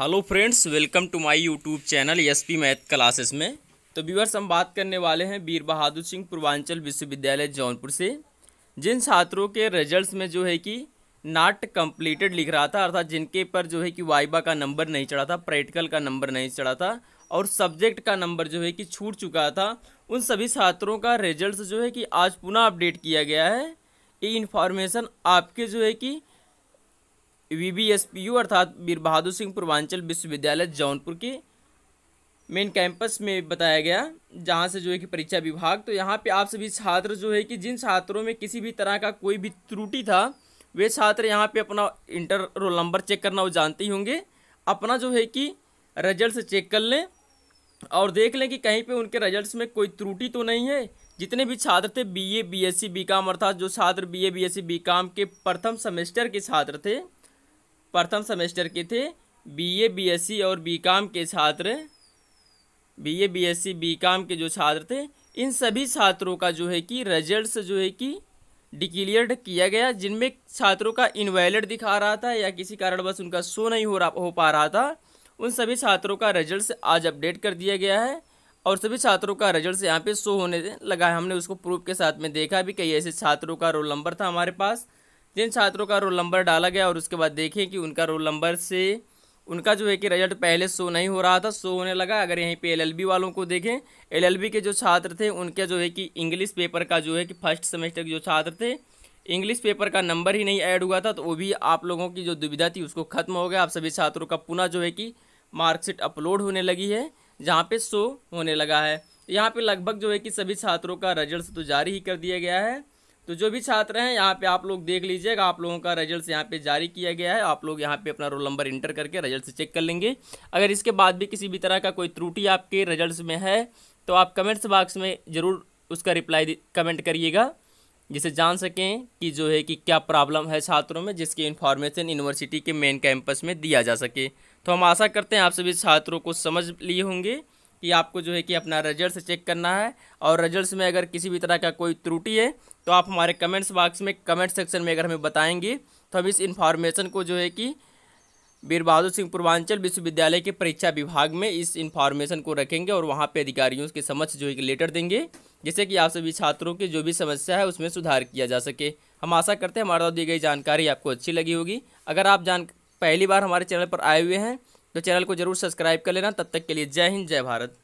hello friends welcome to my YouTube channel SP math classes में तो viewers हम बात करने वाले हैं वीर बहादुर सिंह पूर्वांचल विश्वविद्यालय जौनपुर से जिन छात्रों के रिजल्ट्स में जो है कि नाट कंप्लीटेड लिख रहा था अर्थात जिनके पर जो है कि वाइबा का नंबर नहीं चढ़ा था प्रैक्टिकल का नंबर नहीं चढ़ा था और सब्जेक्ट का नंबर जो है कि छूट चुका था उन सभी छात्रों का रिजल्ट जो है कि आज पुनः अपडेट किया गया है ये इन्फॉर्मेशन आपके जो है कि वीबीएसपीयू अर्थात वीर बहादुर सिंह पूर्वांचल विश्वविद्यालय जौनपुर के मेन कैंपस में बताया गया जहाँ से जो है कि परीक्षा विभाग तो यहाँ पे आप सभी छात्र जो है कि जिन छात्रों में किसी भी तरह का कोई भी त्रुटि था वे छात्र यहाँ पे अपना इंटर रोल नंबर चेक करना वो जानते ही होंगे अपना जो है कि रिजल्ट चेक कर लें और देख लें कि कहीं पे उनके रिजल्ट में कोई त्रुटि तो नहीं है जितने भी छात्र थे सी बी काम अर्थात जो छात्र सी बी काम के प्रथम सेमेस्टर के छात्र थे प्रथम सेमेस्टर के थे बीए बीएससी और बीकॉम के छात्र बीए बीएससी बीकॉम के जो छात्र थे इन सभी छात्रों का जो है कि रिजल्ट्स जो है कि डिक्लेयर्ड किया गया जिनमें छात्रों का इनवैलिड दिखा रहा था या किसी कारणवश उनका शो नहीं हो रहा हो पा रहा था उन सभी छात्रों का रिजल्ट आज अपडेट कर दिया गया है और सभी छात्रों का रिजल्ट यहाँ पे शो होने लगा है हमने उसको प्रूफ के साथ में देखा भी कई ऐसे छात्रों का रोल नंबर था हमारे पास जिन छात्रों का रोल नंबर डाला गया और उसके बाद देखें कि उनका रोल नंबर से उनका जो है कि रिजल्ट पहले शो नहीं हो रहा था शो होने लगा अगर यहीं पे एलएलबी वालों को देखें एलएलबी के जो छात्र थे उनके जो है कि इंग्लिश पेपर का जो है कि फर्स्ट सेमेस्टर के जो छात्र थे इंग्लिश पेपर का नंबर ही नहीं ऐड हुआ था तो वो भी आप लोगों की जो दुविधा थी उसको खत्म हो गया आप सभी छात्रों का पुनः जो है कि मार्कशीट अपलोड होने लगी है जहाँ पर शो होने लगा है यहाँ पर लगभग जो है कि सभी छात्रों का रिजल्ट तो जारी ही कर दिया गया है तो जो भी छात्र हैं यहाँ पे आप लोग देख लीजिएगा आप लोगों का रिजल्ट यहाँ पे जारी किया गया है आप लोग यहाँ पे अपना रोल नंबर इंटर करके रिजल्ट चेक कर लेंगे अगर इसके बाद भी किसी भी तरह का कोई त्रुटि आपके रिजल्ट में है तो आप कमेंट्स बॉक्स में ज़रूर उसका रिप्लाई कमेंट करिएगा जिसे जान सकें कि जो है कि क्या प्रॉब्लम है छात्रों में जिसकी इन्फॉर्मेशन यूनिवर्सिटी के मेन कैंपस में दिया जा सके तो हम आशा करते हैं आप सभी छात्रों को समझ लिए होंगे कि आपको जो है कि अपना रिजल्ट चेक करना है और रिजल्ट में अगर किसी भी तरह का कोई त्रुटि है तो आप हमारे कमेंट्स बॉक्स में कमेंट सेक्शन में अगर हमें बताएंगे तो हम इस इन्फॉर्मेशन को जो है कि वीर बहादुर सिंह पूर्वांचल विश्वविद्यालय के परीक्षा विभाग में इस इन्फॉर्मेशन को रखेंगे और वहाँ पर अधिकारियों के समक्ष जो है कि लेटर देंगे जिससे कि आप सभी छात्रों की जो भी समस्या है उसमें सुधार किया जा सके हम आशा करते हैं हमारे द्वारा दी गई जानकारी आपको अच्छी लगी होगी अगर आप जान पहली बार हमारे चैनल पर आए हुए हैं तो चैनल को जरूर सब्सक्राइब कर लेना तब तक के लिए जय हिंद जय भारत